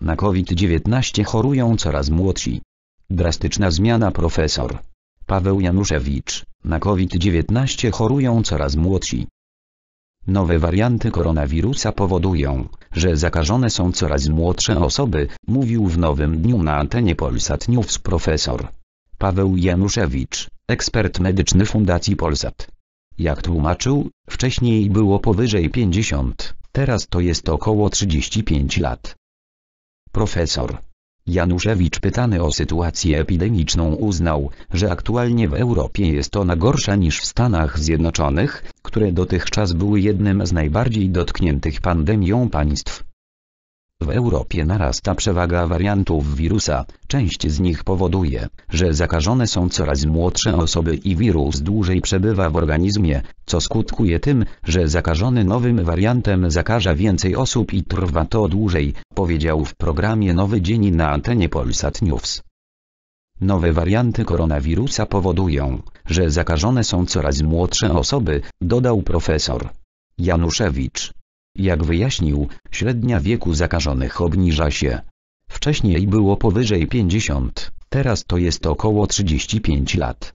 Na COVID-19 chorują coraz młodsi. Drastyczna zmiana profesor. Paweł Januszewicz. Na COVID-19 chorują coraz młodsi. Nowe warianty koronawirusa powodują, że zakażone są coraz młodsze osoby, mówił w nowym dniu na antenie Polsat News profesor Paweł Januszewicz, ekspert medyczny Fundacji Polsat. Jak tłumaczył, wcześniej było powyżej 50, teraz to jest około 35 lat. Profesor Januszewicz pytany o sytuację epidemiczną uznał, że aktualnie w Europie jest ona gorsza niż w Stanach Zjednoczonych, które dotychczas były jednym z najbardziej dotkniętych pandemią państw. W Europie narasta przewaga wariantów wirusa, część z nich powoduje, że zakażone są coraz młodsze osoby i wirus dłużej przebywa w organizmie, co skutkuje tym, że zakażony nowym wariantem zakaża więcej osób i trwa to dłużej, powiedział w programie Nowy Dzień na antenie Polsat News. Nowe warianty koronawirusa powodują, że zakażone są coraz młodsze osoby, dodał profesor Januszewicz. Jak wyjaśnił, średnia wieku zakażonych obniża się. Wcześniej było powyżej 50, teraz to jest około 35 lat.